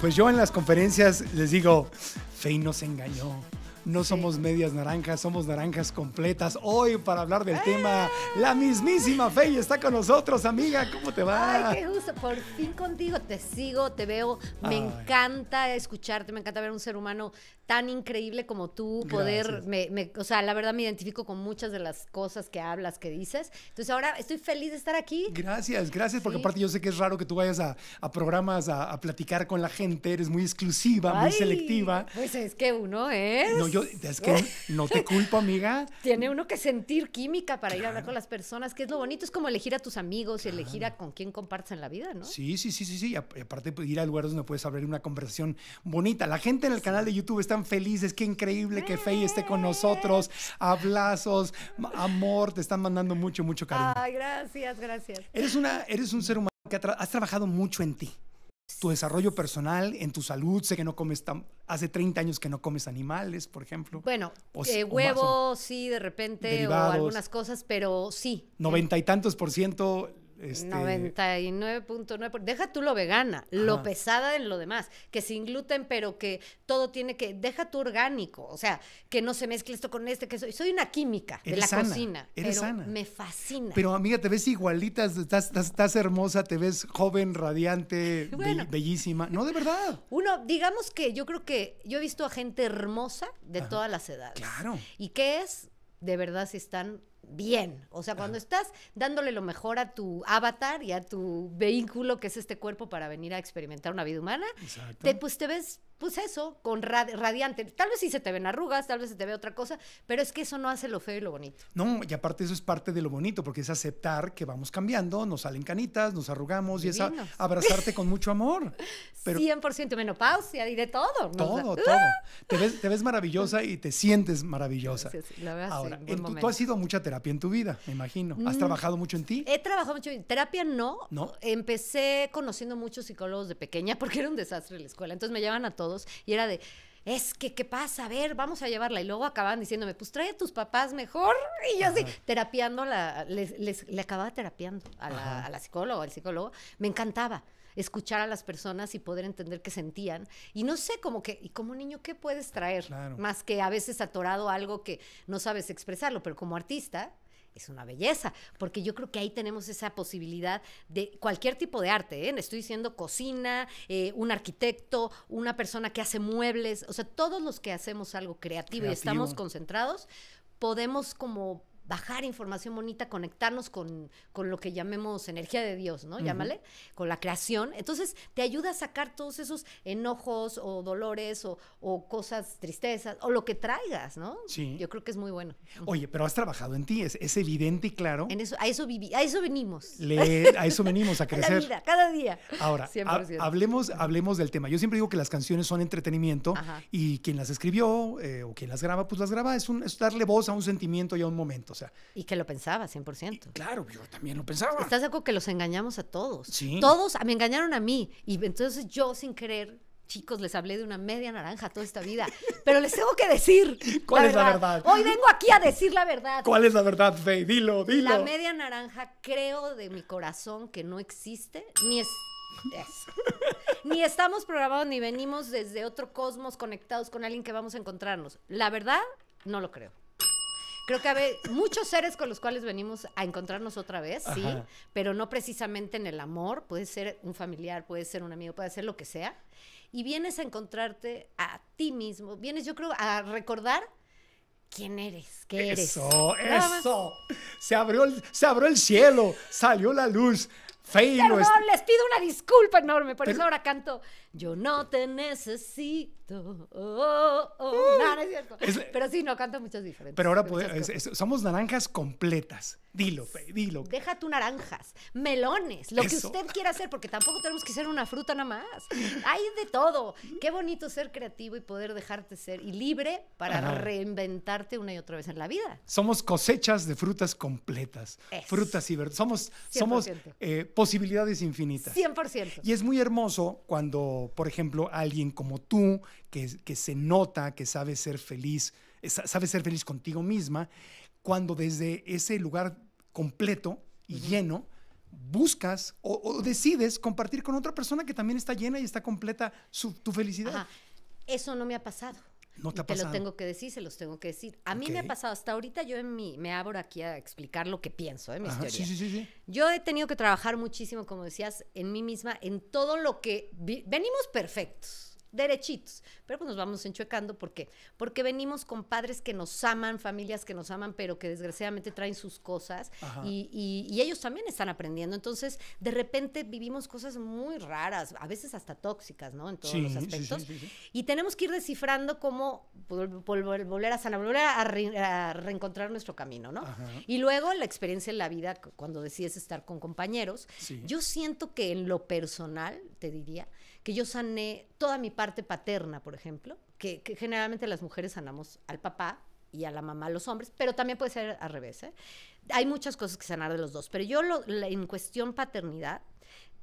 Pues yo en las conferencias les digo, Fey nos engañó. No somos medias naranjas, somos naranjas completas. Hoy para hablar del ¡Eh! tema, la mismísima Faye está con nosotros, amiga. ¿Cómo te va? Ay, qué gusto. Por fin contigo. Te sigo, te veo. Me encanta escucharte, me encanta ver un ser humano tan increíble como tú, poder, me, o sea, la verdad me identifico con muchas de las cosas que hablas, que dices. Entonces ahora estoy feliz de estar aquí. Gracias, gracias, porque aparte yo sé que es raro que tú vayas a, programas a, platicar con la gente, eres muy exclusiva, muy selectiva. Pues es que uno es yo, es que no te culpo, amiga. Tiene uno que sentir química para ir a hablar con las personas, que es lo bonito, es como elegir a tus amigos y elegir a con quién compartes en la vida, ¿no? Sí, sí, sí, sí, sí. Y aparte pues, ir a lugares donde puedes abrir una conversación bonita. La gente en el canal de YouTube están felices, qué increíble que Faye esté con eh. nosotros. abrazos amor, te están mandando mucho, mucho cariño. Ay, gracias, gracias. Eres una, eres un ser humano que has trabajado mucho en ti tu desarrollo personal, en tu salud. Sé que no comes tan... Hace 30 años que no comes animales, por ejemplo. Bueno, huevos eh, huevo, sí, de repente, o algunas cosas, pero sí. Noventa y tantos por ciento 99.9%. Este, deja tú lo vegana, lo pesada en lo demás, que sin gluten, pero que todo tiene que. Deja tu orgánico, o sea, que no se mezcle esto con este, que soy, soy una química de la cocina. pero sana. Me fascina. Pero amiga, te ves igualita, estás, hermosa, te ves joven, radiante, bellísima. No, de verdad. Uno, digamos que yo creo que yo he visto a gente hermosa de todas las edades. Claro. ¿Y qué es? De verdad, si están bien. O sea, cuando estás dándole lo mejor a tu avatar y a tu vehículo, que es este cuerpo para venir a experimentar una vida humana, pues te ves, pues eso, con radiante. Tal vez sí se te ven arrugas, tal vez se te ve otra cosa, pero es que eso no hace lo feo y lo bonito. No, y aparte eso es parte de lo bonito, porque es aceptar que vamos cambiando, nos salen canitas, nos arrugamos y es abrazarte con mucho amor. 100% menopausia y de todo. Todo, ¡ah! todo. Te, ves, maravillosa y te sientes maravillosa. Sí, sí, la Ahora, tú, has ido mucha terapia terapia en tu vida, me imagino. ¿Has mm. trabajado mucho en ti? He trabajado mucho en terapia, no. No. Empecé conociendo muchos psicólogos de pequeña porque era un desastre la escuela. Entonces me llevaban a todos y era de es que, ¿qué pasa? A ver, vamos a llevarla. Y luego acababan diciéndome, pues trae a tus papás mejor. Y yo así, terapiando, la, les, le acababa terapiando a la, a la, psicóloga, al psicólogo. Me encantaba escuchar a las personas y poder entender qué sentían. Y no sé, cómo que, y como niño, ¿qué puedes traer? Más que a veces atorado algo que no sabes expresarlo, pero como artista, es una belleza, porque yo creo que ahí tenemos esa posibilidad de cualquier tipo de arte, ¿eh? estoy diciendo cocina, eh, un arquitecto, una persona que hace muebles, o sea, todos los que hacemos algo creativo. y estamos concentrados, podemos como bajar información bonita, conectarnos con, lo que llamemos energía de Dios, ¿no? Llámale, con la creación. Entonces te ayuda a sacar todos esos enojos o dolores o, cosas, tristezas, o lo que traigas, ¿no? Sí. Yo creo que es muy bueno. Oye, pero has trabajado en ti, es, es evidente y claro. En eso, a eso viví, a eso venimos. a eso venimos, a crecer. cada día. Ahora, hablemos, hablemos del tema. Yo siempre digo que las canciones son entretenimiento y quien las escribió eh, o quien las graba, pues las graba, es, un, es darle voz a un sentimiento y a un momento. Y que lo pensaba, 100%. claro, yo también lo pensaba. Estás de que los engañamos a todos. Todos ah, me engañaron a mí. Y entonces yo, sin querer, chicos, les hablé de una media naranja toda esta vida. Pero les tengo que decir. ¿Cuál es la verdad? Hoy vengo aquí a decir la verdad. ¿Cuál es la verdad, Faye? Dilo, dilo. La media naranja, creo de mi corazón que no existe, ni es. ni estamos programados ni venimos desde otro cosmos conectados con alguien que vamos a encontrarnos. La verdad, no lo creo. Creo que hay muchos seres con los cuales venimos a encontrarnos otra vez, sí, pero no precisamente en el amor, puede ser un familiar, puede ser un amigo, puede ser lo que sea. Y vienes a encontrarte a ti mismo, vienes yo creo a recordar quién eres, qué eres. Eso, eso. Se abrió, el, se abrió el cielo, salió la luz. Feino. Perdón, les pido una disculpa enorme, por eso ahora canto yo no te necesito. Oh, oh. Uh. no, no es cierto. pero sí, no, canta muchas diferentes. Pero ahora podemos... somos naranjas completas. Dilo, dilo. Deja tu naranjas, melones, lo que usted quiera hacer, porque tampoco tenemos que ser una fruta nada más. Hay de todo. Qué bonito ser creativo y poder dejarte ser y libre para reinventarte una y otra vez en la vida. Somos cosechas de frutas completas. Frutas y verduras. Somos, somos eh, posibilidades infinitas. 100%. Y es muy hermoso cuando por ejemplo, alguien como tú, que, se nota que sabe ser feliz, sabe ser feliz contigo misma, cuando desde ese lugar completo y lleno, buscas o, decides compartir con otra persona que también está llena y está completa su, tu felicidad. Eso no me ha pasado. No te, lo tengo que decir, se los tengo que decir. A mí me ha pasado, hasta ahorita yo en mi, me abro aquí a explicar lo que pienso, ¿eh? mis teorías. Yo he tenido que trabajar muchísimo, como decías, en mí misma, en todo lo que... venimos perfectos derechitos. Pero pues nos vamos enchuecando, ¿por Porque venimos con padres que nos aman, familias que nos aman, pero que desgraciadamente traen sus cosas y, ellos también están aprendiendo. Entonces, de repente vivimos cosas muy raras, a veces hasta tóxicas, ¿no? En todos los aspectos. y tenemos que ir descifrando cómo volver a sanar, volver a, reencontrar nuestro camino, ¿no? Y luego la experiencia en la vida, cuando decides estar con compañeros, yo siento que en lo personal, te diría, que yo sané toda mi parte parte paterna, por ejemplo, que, generalmente las mujeres sanamos al papá y a la mamá los hombres, pero también puede ser al revés. ¿eh? Hay muchas cosas que sanar de los dos, pero yo en cuestión paternidad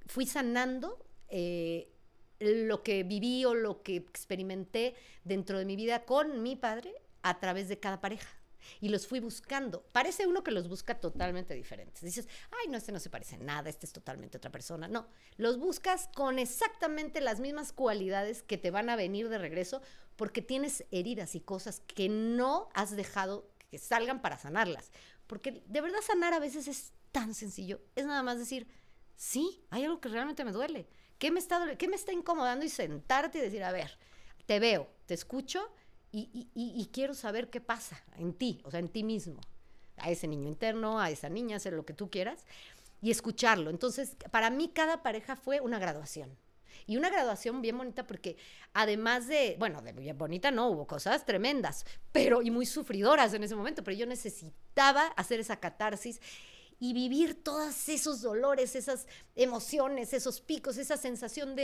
fui sanando eh, lo que viví o lo que experimenté dentro de mi vida con mi padre a través de cada pareja y los fui buscando. Parece uno que los busca totalmente diferentes. Dices, ay, no, este no se parece nada, este es totalmente otra persona. No, los buscas con exactamente las mismas cualidades que te van a venir de regreso porque tienes heridas y cosas que no has dejado que salgan para sanarlas. Porque de verdad sanar a veces es tan sencillo. Es nada más decir, sí, hay algo que realmente me duele. ¿Qué me está, ¿Qué me está incomodando? Y sentarte y decir, a ver, te veo, te escucho y, quiero saber qué pasa en ti, o sea, en ti mismo, a ese niño interno, a esa niña, hacer lo que tú quieras, y escucharlo. Entonces, para mí cada pareja fue una graduación. Y una graduación bien bonita porque además de, bueno, de bien bonita no, hubo cosas tremendas, pero y muy sufridoras en ese momento, pero yo necesitaba hacer esa catarsis y vivir todos esos dolores, esas emociones, esos picos, esa sensación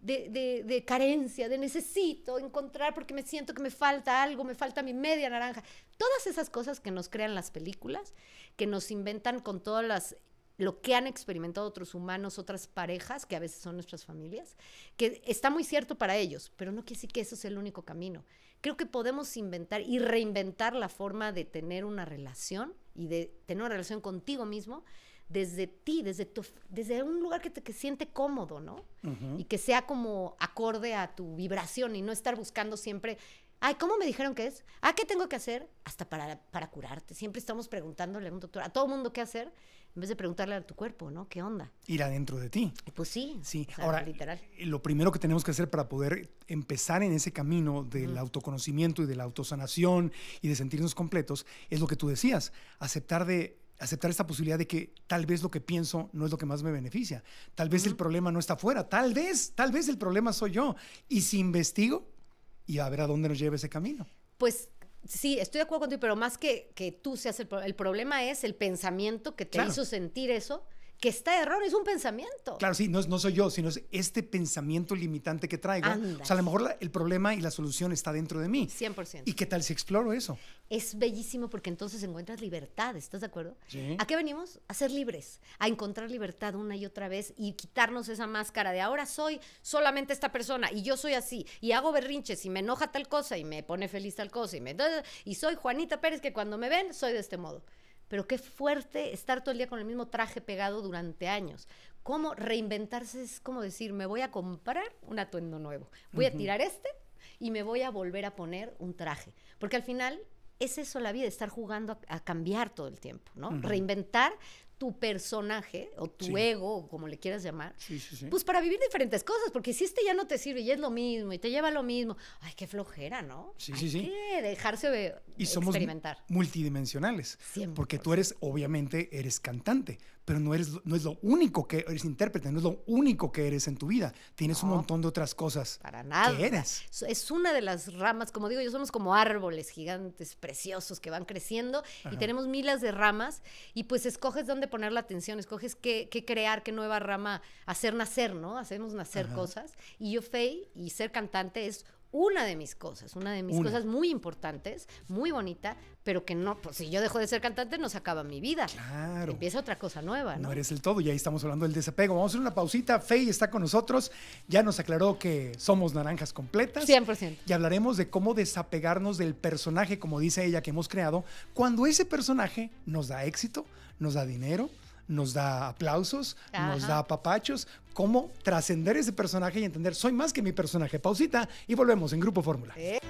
de, carencia, de necesito encontrar porque me siento que me falta algo, me falta mi media naranja. Todas esas cosas que nos crean las películas, que nos inventan con todas las lo que han experimentado otros humanos, otras parejas, que a veces son nuestras familias, que está muy cierto para ellos, pero no quiere decir que eso es el único camino. Creo que podemos inventar y reinventar la forma de tener una relación y de tener una relación contigo mismo desde ti, desde, tu, desde un lugar que te siente cómodo, ¿no? Y que sea como acorde a tu vibración y no estar buscando siempre Ay, ¿cómo me dijeron que es? ¿A ah, qué tengo que hacer? Hasta para, para curarte. Siempre estamos preguntándole a un doctor, a todo mundo qué hacer, en vez de preguntarle a tu cuerpo, ¿no? ¿Qué onda? Ir adentro de ti. Pues sí. Sí, ahora, literal. Eh, lo primero que tenemos que hacer para poder empezar en ese camino del autoconocimiento y de la autosanación y de sentirnos completos es lo que tú decías, aceptar de aceptar esta posibilidad de que tal vez lo que pienso no es lo que más me beneficia, tal vez el problema no está afuera, tal vez, tal vez el problema soy yo. Y si investigo, y a ver a dónde nos lleva ese camino. Pues sí, estoy de acuerdo contigo, pero más que, que tú seas el, problema, el problema es el pensamiento que te hizo sentir eso que está error, es un pensamiento. Claro, sí, no, no soy yo, sino es este pensamiento limitante que traigo. O sea, a lo mejor el problema y la solución está dentro de mí. 100%. ¿Y qué tal si exploro eso? Es bellísimo porque entonces encuentras libertad, ¿estás de acuerdo? ¿A qué venimos? A ser libres, a encontrar libertad una y otra vez y quitarnos esa máscara de ahora soy solamente esta persona y yo soy así y hago berrinches y me enoja tal cosa y me pone feliz tal cosa y, me... y soy Juanita Pérez que cuando me ven soy de este modo pero qué fuerte estar todo el día con el mismo traje pegado durante años. Cómo reinventarse es como decir, me voy a comprar un atuendo nuevo, voy a tirar este y me voy a volver a poner un traje, porque al final es eso la vida, estar jugando a, cambiar todo el tiempo, ¿no? Reinventar tu personaje o tu ego, como le quieras llamar, pues para vivir diferentes cosas, porque si este ya no te sirve y es lo mismo y te lleva lo mismo, ay, qué flojera, ¿no? Sí, sí, sí. dejarse de y somos experimentar. multidimensionales, porque tú eres, obviamente, eres cantante, pero no, eres, no es lo único que eres intérprete, no es lo único que eres en tu vida, tienes un montón de otras cosas. Para nada. Que eres. Es una de las ramas, como digo, yo somos como árboles gigantes, preciosos, que van creciendo y tenemos miles de ramas y pues escoges dónde poner la atención, escoges qué, crear, qué nueva rama hacer nacer, ¿no? Hacemos nacer cosas. Y yo, fey y ser cantante es una de mis cosas, una de mis cosas muy importantes, muy bonita, pero que no, pues si yo dejo de ser cantante no se acaba mi vida. Claro. Empieza otra cosa nueva. No, no eres el todo y ahí estamos hablando del desapego. Vamos a hacer una pausita. Fey está con nosotros, ya nos aclaró que somos naranjas completas. 100%. Y hablaremos de cómo desapegarnos del personaje, como dice ella, que hemos creado, cuando ese personaje nos da éxito, nos da dinero, nos da aplausos, nos da papachos, cómo trascender ese personaje y entender, soy más que mi personaje. Pausita y volvemos en Grupo Fórmula. Eh.